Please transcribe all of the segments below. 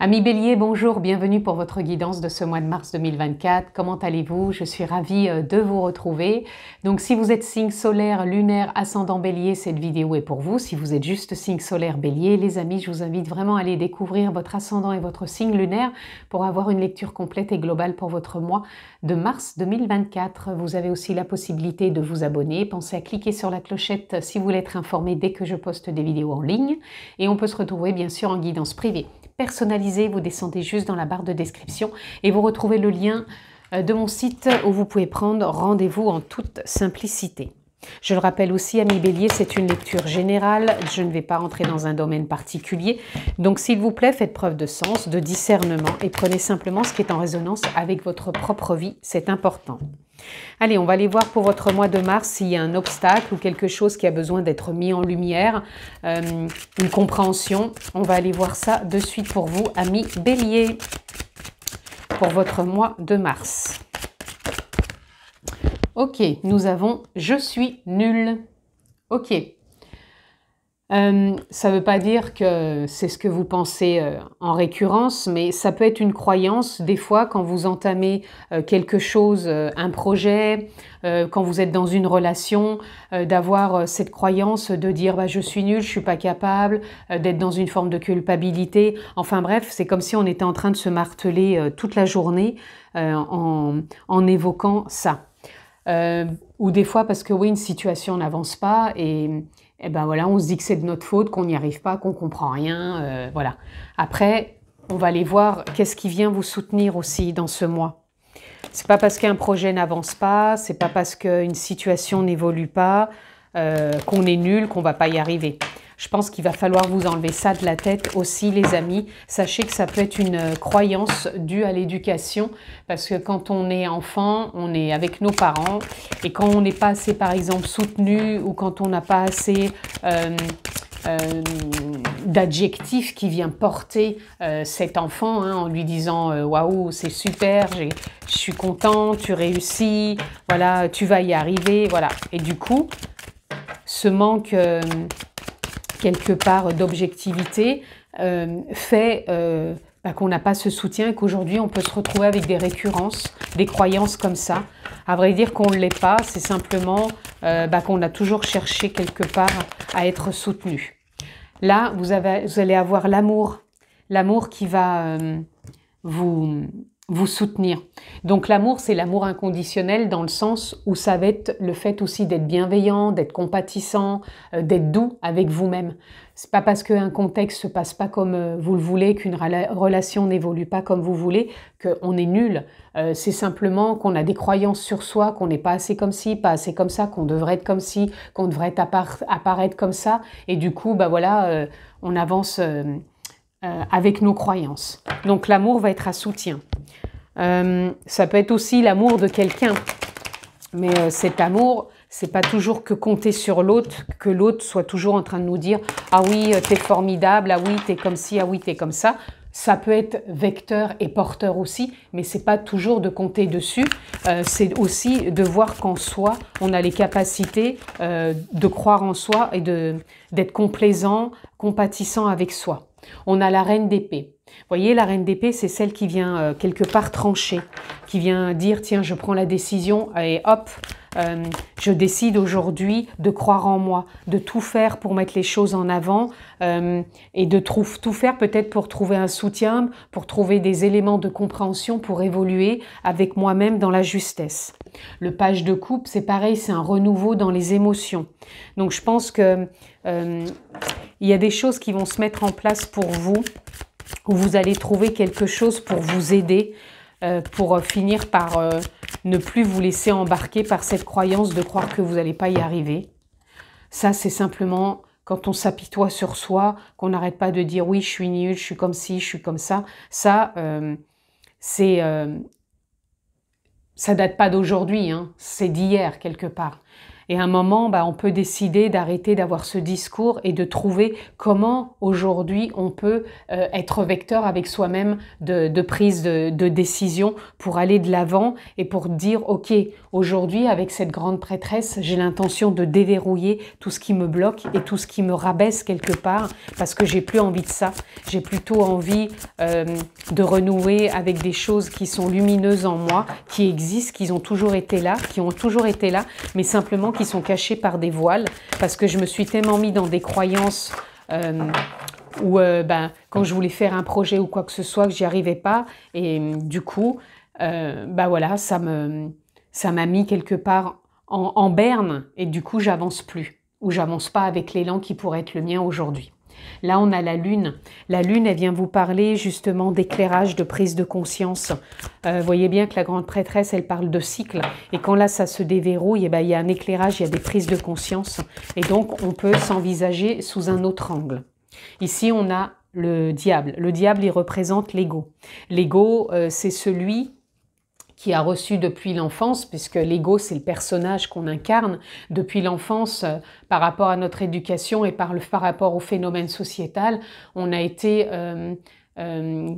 Amis Bélier, bonjour, bienvenue pour votre guidance de ce mois de mars 2024. Comment allez-vous Je suis ravie euh, de vous retrouver. Donc si vous êtes signe solaire, lunaire, ascendant Bélier, cette vidéo est pour vous. Si vous êtes juste signe solaire Bélier, les amis, je vous invite vraiment à aller découvrir votre ascendant et votre signe lunaire pour avoir une lecture complète et globale pour votre mois de mars 2024. Vous avez aussi la possibilité de vous abonner. Pensez à cliquer sur la clochette si vous voulez être informé dès que je poste des vidéos en ligne. Et on peut se retrouver bien sûr en guidance privée personnalisé, Vous descendez juste dans la barre de description et vous retrouvez le lien euh, de mon site où vous pouvez prendre rendez-vous en toute simplicité. Je le rappelle aussi, ami Bélier, c'est une lecture générale. Je ne vais pas rentrer dans un domaine particulier. Donc, s'il vous plaît, faites preuve de sens, de discernement et prenez simplement ce qui est en résonance avec votre propre vie. C'est important. Allez, on va aller voir pour votre mois de mars s'il y a un obstacle ou quelque chose qui a besoin d'être mis en lumière, euh, une compréhension. On va aller voir ça de suite pour vous, amis bélier, pour votre mois de mars. Ok, nous avons « Je suis nul ». Ok, euh, ça ne veut pas dire que c'est ce que vous pensez euh, en récurrence, mais ça peut être une croyance des fois quand vous entamez euh, quelque chose, un projet, quand vous êtes dans une relation, d'avoir cette croyance de dire bah, je suis nul, je ne suis pas capable, d'être dans une forme de culpabilité. Enfin bref, c'est comme si on était en train de se marteler toute la journée en, évoquant ça. ou des fois parce que oui, une situation n'avance pas et, eh ben voilà, on se dit que c'est de notre faute, qu'on n'y arrive pas, qu'on comprend rien, euh, voilà. Après, on va aller voir qu'est-ce qui vient vous soutenir aussi dans ce mois. C'est pas parce qu'un projet n'avance pas, c'est pas parce qu'une situation n'évolue pas, euh, qu'on est nul, qu'on va pas y arriver. Je pense qu'il va falloir vous enlever ça de la tête aussi, les amis. Sachez que ça peut être une euh, croyance due à l'éducation, parce que quand on est enfant, on est avec nos parents, et quand on n'est pas assez, par exemple, soutenu, ou quand on n'a pas assez... Euh, euh, d'adjectif qui vient porter cet enfant hein, en lui disant waouh c'est super je suis content tu réussis voilà tu vas y arriver voilà et du coup ce manque quelque part d'objectivité euh, fait euh, bah, qu'on n'a pas ce soutien et qu'aujourd'hui on peut se retrouver avec des récurrences, des croyances comme ça. À vrai dire qu'on ne l'est pas, c'est simplement euh, bah, qu'on a toujours cherché quelque part à être soutenu. Là, vous, avez, vous allez avoir l'amour, l'amour qui va vous vous soutenir. Donc l'amour, c'est l'amour inconditionnel dans le sens où ça va être le fait aussi d'être bienveillant, d'être compatissant, euh, d'être doux avec vous-même. C'est pas parce qu'un contexte se passe pas comme euh, vous le voulez, qu'une relation n'évolue pas comme vous voulez, qu'on est nul. Euh, c'est simplement qu'on a des croyances sur soi, qu'on n'est pas assez comme ci, pas assez comme ça, qu'on devrait être comme ci, qu'on devrait apparaître comme ça, et du coup, bah voilà, on avance. Euh, avec nos croyances. Donc l'amour va être un soutien. Euh, ça peut être aussi l'amour de quelqu'un, mais euh, cet amour, c'est pas toujours que compter sur l'autre, que l'autre soit toujours en train de nous dire ah oui t'es formidable, ah oui t'es comme ci, ah oui t'es comme ça. Ça peut être vecteur et porteur aussi, mais c'est pas toujours de compter dessus. c'est aussi de voir qu'en soi on a les capacités de croire en soi et de d'être complaisant, compatissant avec soi. On a la reine d'épée voyez, la reine d'épée, c'est celle qui vient euh, quelque part trancher, qui vient dire, tiens, je prends la décision et hop, euh, je décide aujourd'hui de croire en moi, de tout faire pour mettre les choses en avant euh, et de tout faire peut-être pour trouver un soutien, pour trouver des éléments de compréhension, pour évoluer avec moi-même dans la justesse. Le page de coupe, c'est pareil, c'est un renouveau dans les émotions. Donc je pense qu'il y a des choses qui vont se mettre en place pour vous où vous allez trouver quelque chose pour vous aider, euh, pour euh, finir par euh, ne plus vous laisser embarquer par cette croyance de croire que vous n'allez pas y arriver. Ça, c'est simplement quand on s'apitoie sur soi, qu'on n'arrête pas de dire oui, je suis nul, je suis comme ci, je suis comme ça. Ça, euh, c'est ça date pas d'aujourd'hui, hein, c'est d'hier quelque part. Et à un moment, bah, on peut décider d'arrêter d'avoir ce discours et de trouver comment aujourd'hui on peut euh, être vecteur avec soi-même de, prise de, décision pour aller de l'avant et pour dire, OK, aujourd'hui avec cette grande prêtresse, j'ai l'intention de déverrouiller tout ce qui me bloque et tout ce qui me rabaisse quelque part parce que j'ai plus envie de ça. J'ai plutôt envie euh, de renouer avec des choses qui sont lumineuses en moi, qui existent, qui ont toujours été là, qui ont toujours été là, mais simplement qui sont cachés par des voiles, parce que je me suis tellement mis dans des croyances euh, où, euh, ben, quand je voulais faire un projet ou quoi que ce soit, que j'y arrivais pas. Et euh, du coup, euh, ben, voilà, ça me, ça m'a mis quelque part en, en berne, et du coup, j'avance plus, ou j'avance pas avec l'élan qui pourrait être le mien aujourd'hui. Là, on a la lune. La lune, elle vient vous parler justement d'éclairage, de prise de conscience. Euh, voyez bien que la grande prêtresse, elle parle de cycle. Et quand là, ça se déverrouille, eh ben, il y a un éclairage, il y a des prises de conscience. Et donc, on peut s'envisager sous un autre angle. Ici, on a le diable. Le diable, il représente l'ego. L'ego, euh, c'est celui qui a reçu depuis l'enfance, puisque l'ego, c'est le personnage qu'on incarne depuis l'enfance euh, par rapport à notre éducation et par, le, par rapport au phénomène sociétal, on a été euh, euh,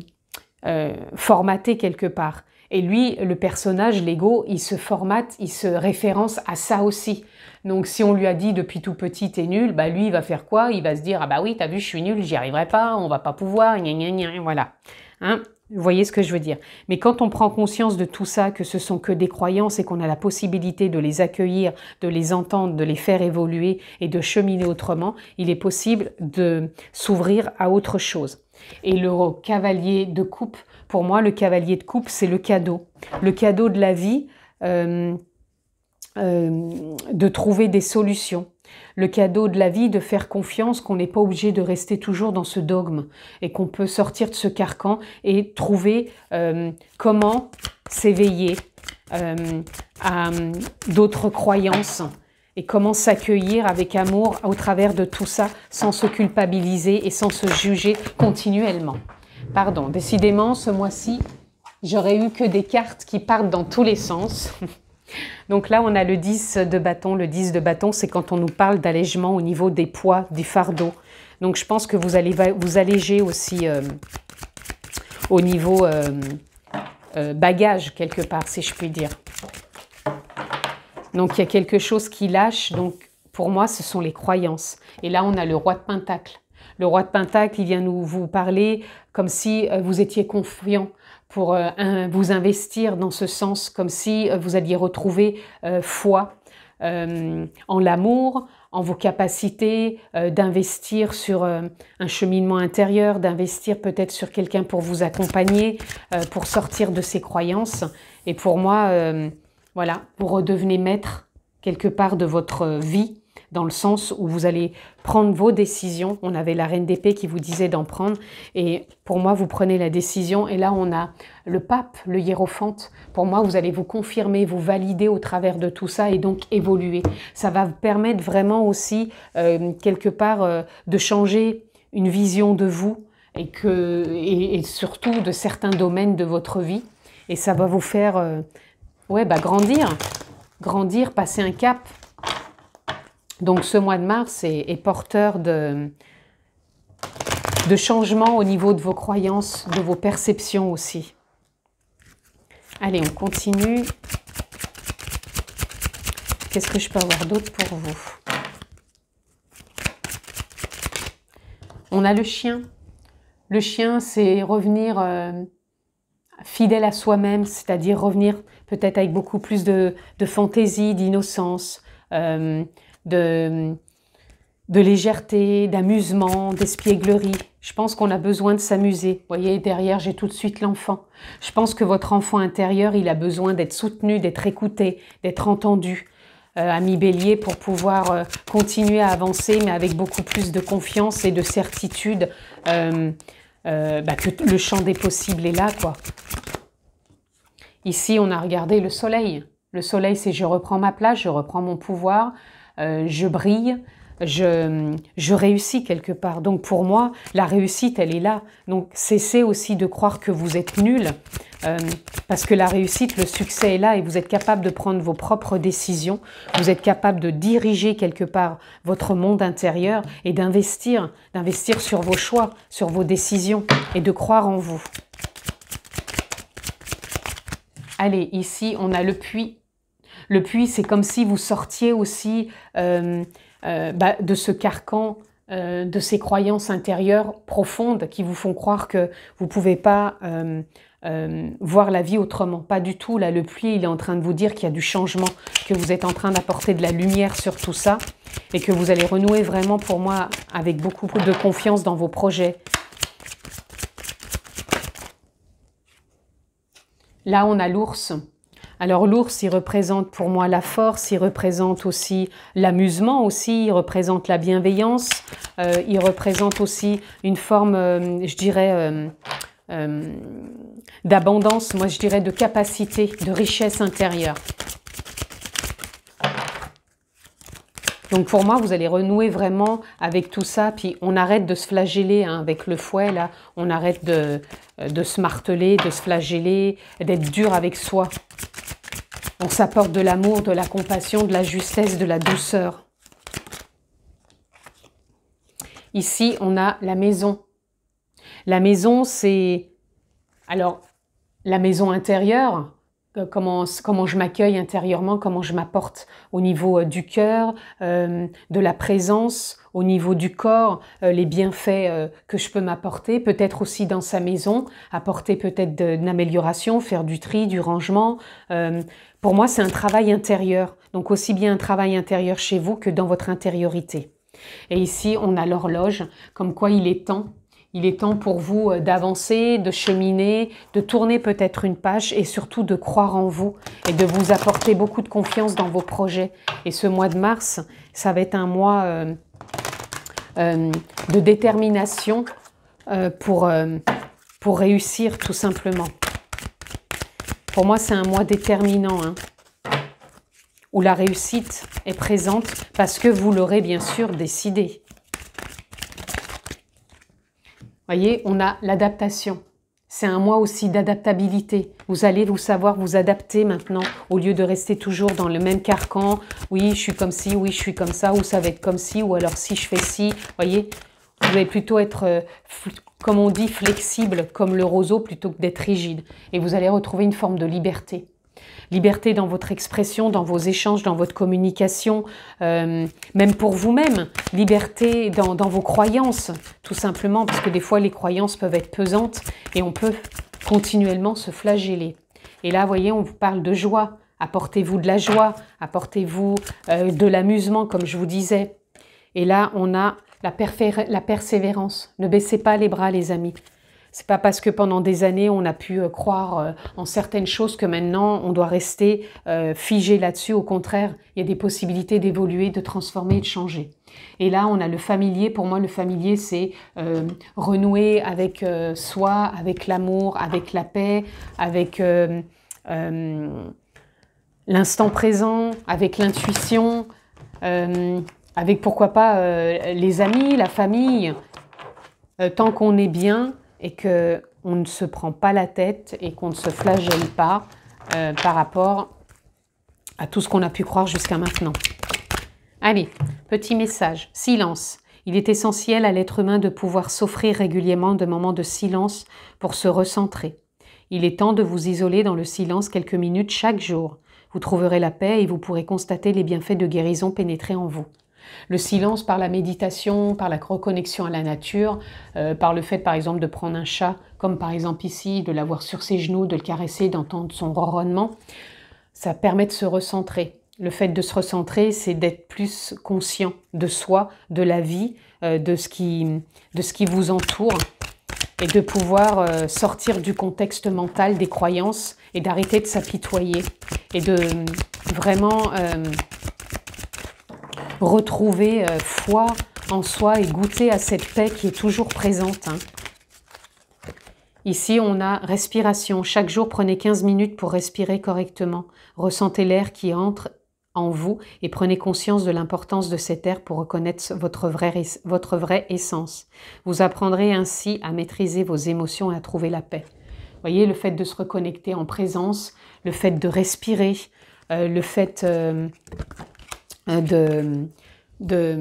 formaté quelque part. Et lui, le personnage, l'ego, il se formate, il se référence à ça aussi. Donc si on lui a dit depuis tout petit t'es nul, bah lui il va faire quoi Il va se dire ah bah oui t'as vu je suis nul, j'y arriverai pas, on va pas pouvoir, gna gna gna, voilà. Hein vous voyez ce que je veux dire Mais quand on prend conscience de tout ça, que ce sont que des croyances et qu'on a la possibilité de les accueillir, de les entendre, de les faire évoluer et de cheminer autrement, il est possible de s'ouvrir à autre chose. Et le cavalier de coupe, pour moi, le cavalier de coupe, c'est le cadeau. Le cadeau de la vie, euh, euh, de trouver des solutions le cadeau de la vie, de faire confiance qu'on n'est pas obligé de rester toujours dans ce dogme et qu'on peut sortir de ce carcan et trouver euh, comment s'éveiller euh, à d'autres croyances et comment s'accueillir avec amour au travers de tout ça sans se culpabiliser et sans se juger continuellement. Pardon, décidément, ce mois-ci, j'aurais eu que des cartes qui partent dans tous les sens. Donc là, on a le 10 de bâton. Le 10 de bâton, c'est quand on nous parle d'allègement au niveau des poids, des fardeau Donc je pense que vous allez vous alléger aussi euh, au niveau euh, euh, bagage, quelque part, si je puis dire. Donc il y a quelque chose qui lâche. Donc pour moi, ce sont les croyances. Et là, on a le roi de Pentacle. Le roi de Pentacle, il vient nous vous parler comme si vous étiez confiant, pour euh, vous investir dans ce sens, comme si euh, vous alliez retrouver euh, foi en l'amour, en vos capacités d'investir sur un cheminement intérieur, d'investir peut-être sur quelqu'un pour vous accompagner, pour sortir de ses croyances. Et pour moi, voilà, vous redevenez maître quelque part de votre vie dans le sens où vous allez prendre vos décisions. On avait la reine d'épée qui vous disait d'en prendre, et pour moi, vous prenez la décision, et là, on a le pape, le hiérophante. Pour moi, vous allez vous confirmer, vous valider au travers de tout ça, et donc évoluer. Ça va vous permettre vraiment aussi, euh, quelque part, euh, de changer une vision de vous, et, que, et, surtout de certains domaines de votre vie. Et ça va vous faire euh, ouais, bah grandir, grandir, passer un cap, donc ce mois de mars est, porteur de, de changements au niveau de vos croyances, de vos perceptions aussi. Allez, on continue. Qu'est-ce que je peux avoir d'autre pour vous On a le chien. Le chien, c'est revenir euh, fidèle à soi-même, c'est-à-dire revenir peut-être avec beaucoup plus de, fantaisie, d'innocence, euh, de, légèreté, d'amusement, d'espièglerie. Je pense qu'on a besoin de s'amuser. Vous voyez, derrière, j'ai tout de suite l'enfant. Je pense que votre enfant intérieur, il a besoin d'être soutenu, d'être écouté, d'être entendu, ami euh, bélier, pour pouvoir euh, continuer à avancer, mais avec beaucoup plus de confiance et de certitude euh, bah, que le champ des possibles est là. quoi. Ici, on a regardé le soleil. Le soleil, c'est je reprends ma place, je reprends mon pouvoir, euh, je brille, je, je, réussis quelque part. Donc pour moi, la réussite, elle est là. Donc cessez aussi de croire que vous êtes nul, euh, parce que la réussite, le succès est là et vous êtes capable de prendre vos propres décisions, vous êtes capable de diriger quelque part votre monde intérieur et d'investir, d'investir sur vos choix, sur vos décisions et de croire en vous. Allez, ici, on a le puits le puits, c'est comme si vous sortiez aussi euh, euh, bah, de ce carcan, euh, de ces croyances intérieures profondes qui vous font croire que vous ne pouvez pas voir la vie autrement. Pas du tout. Là, le puits, il est en train de vous dire qu'il y a du changement, que vous êtes en train d'apporter de la lumière sur tout ça et que vous allez renouer vraiment, pour moi, avec beaucoup plus de confiance dans vos projets, Là, on a l'ours. Alors l'ours, il représente pour moi la force, il représente aussi l'amusement aussi, il représente la bienveillance, euh, il représente aussi une forme, euh, je dirais, euh, d'abondance, moi je dirais de capacité, de richesse intérieure. Donc pour moi, vous allez renouer vraiment avec tout ça, puis on arrête de se flageller hein, avec le fouet, là, on arrête de, de se marteler, de se flageller, d'être dur avec soi. On s'apporte de l'amour, de la compassion, de la justesse, de la douceur. Ici, on a la maison. La maison, c'est... Alors, la maison intérieure, euh, comment, je m'accueille intérieurement, comment je m'apporte au niveau euh, du cœur, euh, de la présence, au niveau du corps, les bienfaits que je peux m'apporter, peut-être aussi dans sa maison, apporter peut-être une amélioration, faire du tri, du rangement. pour moi, c'est un travail intérieur, donc aussi bien un travail intérieur chez vous que dans votre intériorité. Et ici, on a l'horloge, comme quoi il est temps il est temps pour vous euh, d'avancer, de cheminer, de tourner peut-être une page et surtout de croire en vous et de vous apporter beaucoup de confiance dans vos projets. Et ce mois de mars, ça va être un mois euh, euh, de détermination pour, pour réussir tout simplement. Pour moi, c'est un mois déterminant. Hein, où la réussite est présente parce que vous l'aurez bien sûr décidé. Voyez, on a l'adaptation. C'est un mois aussi d'adaptabilité. Vous allez vous savoir vous adapter maintenant au lieu de rester toujours dans le même carcan. Oui, je suis comme ci, oui, je suis comme ça, ou ça va être comme ci, ou alors si je fais ci. Voyez, vous allez plutôt être, euh, comme on dit, flexible comme le roseau plutôt que d'être rigide. Et vous allez retrouver une forme de liberté. Liberté dans votre expression, dans vos échanges, dans votre communication, euh, même pour vous-même. Liberté dans, vos croyances, tout simplement, parce que des fois les croyances peuvent être pesantes et on peut continuellement se flageller. Et là, vous voyez, on vous parle de joie. Apportez-vous de la joie, apportez-vous euh, de l'amusement, comme je vous disais. Et là, on a la persévérance. Ne baissez pas les bras, les amis. C'est pas parce que pendant des années on a pu euh, croire euh, en certaines choses que maintenant on doit rester euh, figé là-dessus. Au contraire, il y a des possibilités d'évoluer, de transformer, de changer. Et là, on a le familier. Pour moi, le familier, c'est renouer avec soi, avec l'amour, avec la paix, avec l'instant présent, avec l'intuition, avec pourquoi pas les amis, la famille. tant qu'on est bien, et que on ne se prend pas la tête et qu'on ne se flagelle pas euh, par rapport à tout ce qu'on a pu croire jusqu'à maintenant. Allez, petit message, silence. Il est essentiel à l'être humain de pouvoir s'offrir régulièrement de moments de silence pour se recentrer. Il est temps de vous isoler dans le silence quelques minutes chaque jour. Vous trouverez la paix et vous pourrez constater les bienfaits de guérison pénétrés en vous. Le silence par la méditation, par la reconnexion à la nature, euh, par le fait par exemple de prendre un chat, comme par exemple ici, de l'avoir sur ses genoux, de le caresser, d'entendre son ronronnement, ça permet de se recentrer. Le fait de se recentrer, c'est d'être plus conscient de soi, de la vie, euh, de, ce qui, de ce qui vous entoure et de pouvoir euh, sortir du contexte mental des croyances et d'arrêter de s'apitoyer et de vraiment retrouver euh, foi en soi et goûter à cette paix qui est toujours présente. Hein. Ici, on a respiration. Chaque jour, prenez 15 minutes pour respirer correctement. Ressentez l'air qui entre en vous et prenez conscience de l'importance de cet air pour reconnaître votre vraie, votre essence. Vous apprendrez ainsi à maîtriser vos émotions et à trouver la paix. Voyez, le fait de se reconnecter en présence, le fait de respirer, euh, le fait euh, de,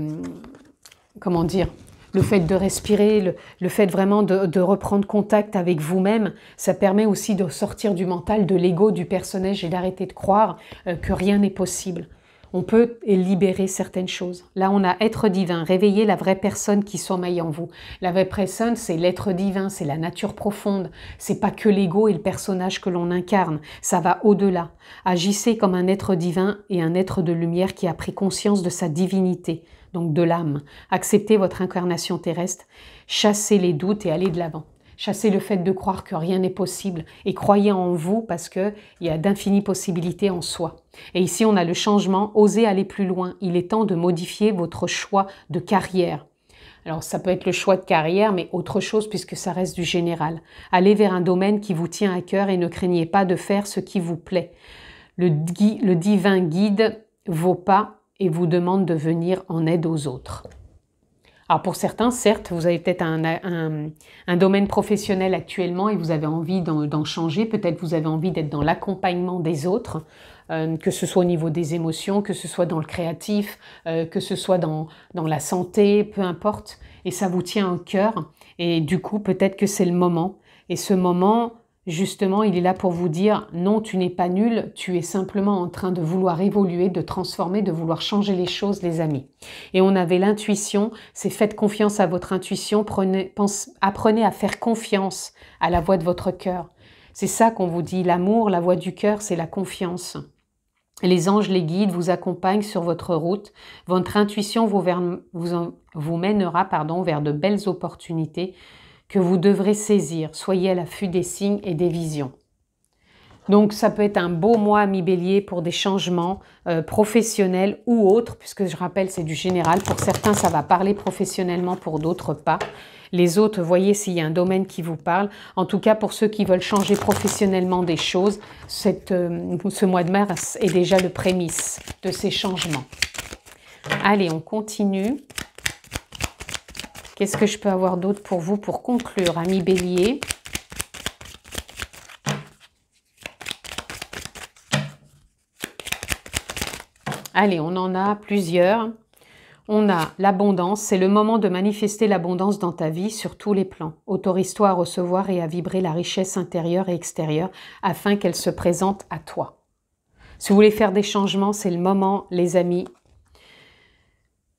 comment dire, le fait de respirer, le, fait vraiment de, de, reprendre contact avec vous-même, ça permet aussi de sortir du mental, de l'ego du personnage et d'arrêter de croire euh, que rien n'est possible on peut libérer certaines choses. Là, on a être divin, réveiller la vraie personne qui sommeille en vous. La vraie personne, c'est l'être divin, c'est la nature profonde. C'est pas que l'ego et le personnage que l'on incarne. Ça va au-delà. Agissez comme un être divin et un être de lumière qui a pris conscience de sa divinité, donc de l'âme. Acceptez votre incarnation terrestre, chassez les doutes et allez de l'avant. Chassez le fait de croire que rien n'est possible et croyez en vous parce qu'il y a d'infinies possibilités en soi. Et ici, on a le changement, osez aller plus loin. Il est temps de modifier votre choix de carrière. Alors ça peut être le choix de carrière, mais autre chose puisque ça reste du général. Allez vers un domaine qui vous tient à cœur et ne craignez pas de faire ce qui vous plaît. Le, le divin guide vos pas et vous demande de venir en aide aux autres. Alors pour certains, certes, vous avez peut-être un, un, domaine professionnel actuellement et vous avez envie d'en changer, peut-être vous avez envie d'être dans l'accompagnement des autres, euh, que ce soit au niveau des émotions, que ce soit dans le créatif, euh, que ce soit dans, dans la santé, peu importe, et ça vous tient au cœur. Et du coup, peut-être que c'est le moment. Et ce moment, Justement, il est là pour vous dire non, tu n'es pas nul, tu es simplement en train de vouloir évoluer, de transformer, de vouloir changer les choses, les amis. Et on avait l'intuition, c'est faites confiance à votre intuition, apprenez à faire confiance à la voix de votre cœur. C'est ça qu'on vous dit, l'amour, la voix du cœur, c'est la confiance. Les anges, les guides vous accompagnent sur votre route. Votre intuition vous, vous mènera pardon, vers de belles opportunités que vous devrez saisir. Soyez à l'affût des signes et des visions. Donc ça peut être un beau mois à mi-bélier pour des changements euh, professionnels ou autres, puisque je rappelle c'est du général. Pour certains ça va parler professionnellement, pour d'autres pas. Les autres, voyez s'il y a un domaine qui vous parle. En tout cas, pour ceux qui veulent changer professionnellement des choses, euh, ce mois de mars est déjà le prémisse de ces changements. Allez, on continue. Qu'est-ce que je peux avoir d'autre pour vous pour conclure, ami bélier Allez, on en a plusieurs. On a l'abondance, c'est le moment de manifester l'abondance dans ta vie sur tous les plans. Autorise-toi à recevoir et à vibrer la richesse intérieure et extérieure afin qu'elle se présente à toi. Si vous voulez faire des changements, c'est le moment, les amis,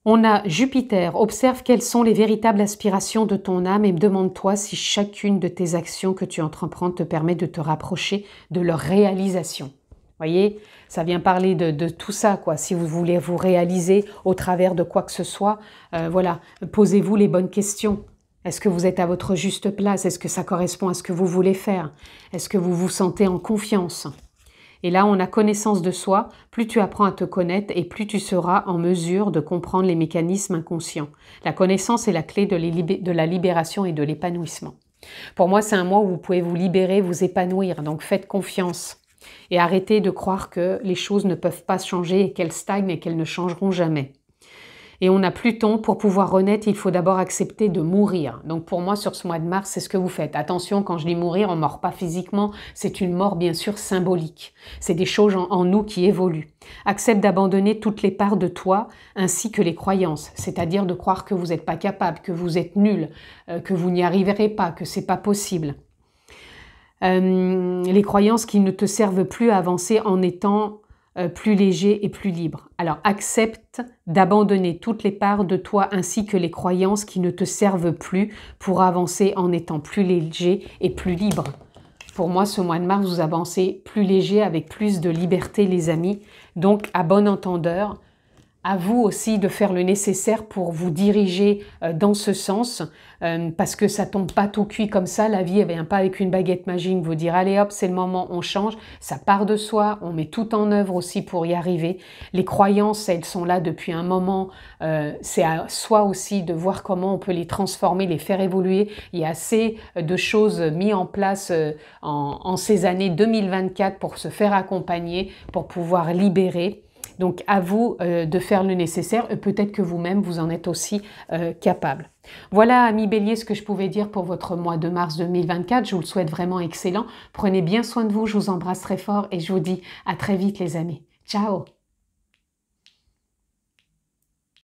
on a Jupiter, observe quelles sont les véritables aspirations de ton âme et demande-toi si chacune de tes actions que tu entreprends te permet de te rapprocher de leur réalisation. Voyez, ça vient parler de, tout ça, quoi. Si vous voulez vous réaliser au travers de quoi que ce soit, euh, voilà, posez-vous les bonnes questions. Est-ce que vous êtes à votre juste place Est-ce que ça correspond à ce que vous voulez faire Est-ce que vous vous sentez en confiance et là, on a connaissance de soi. Plus tu apprends à te connaître et plus tu seras en mesure de comprendre les mécanismes inconscients. La connaissance est la clé de, la libération et de l'épanouissement. Pour moi, c'est un mois où vous pouvez vous libérer, vous épanouir. Donc faites confiance et arrêtez de croire que les choses ne peuvent pas changer et qu'elles stagnent et qu'elles ne changeront jamais. Et on a Pluton, pour pouvoir renaître, il faut d'abord accepter de mourir. Donc pour moi, sur ce mois de mars, c'est ce que vous faites. Attention, quand je dis mourir, on ne mord pas physiquement, c'est une mort bien sûr symbolique. C'est des choses en, nous qui évoluent. Accepte d'abandonner toutes les parts de toi, ainsi que les croyances, c'est-à-dire de croire que vous n'êtes pas capable, que vous êtes nul, euh, que vous n'y arriverez pas, que c'est pas possible. Euh, les croyances qui ne te servent plus à avancer en étant euh, plus léger et plus libre. Alors accepte d'abandonner toutes les parts de toi ainsi que les croyances qui ne te servent plus pour avancer en étant plus léger et plus libre. Pour moi, ce mois de mars, vous avancez plus léger avec plus de liberté, les amis. Donc, à bon entendeur, à vous aussi de faire le nécessaire pour vous diriger euh, dans ce sens, euh, parce que ça tombe pas tout cuit comme ça. La vie, elle vient pas avec une baguette magique vous dire allez hop, c'est le moment, on change. Ça part de soi, on met tout en œuvre aussi pour y arriver. Les croyances, elles sont là depuis un moment. Euh, c'est à soi aussi de voir comment on peut les transformer, les faire évoluer. Il y a assez de choses mises en place en, en ces années 2024 pour se faire accompagner, pour pouvoir libérer. Donc à vous euh, de faire le nécessaire peut-être que vous-même vous en êtes aussi euh, capable. Voilà, ami Bélier, ce que je pouvais dire pour votre mois de mars 2024. Je vous le souhaite vraiment excellent. Prenez bien soin de vous, je vous embrasse très fort et je vous dis à très vite les amis. Ciao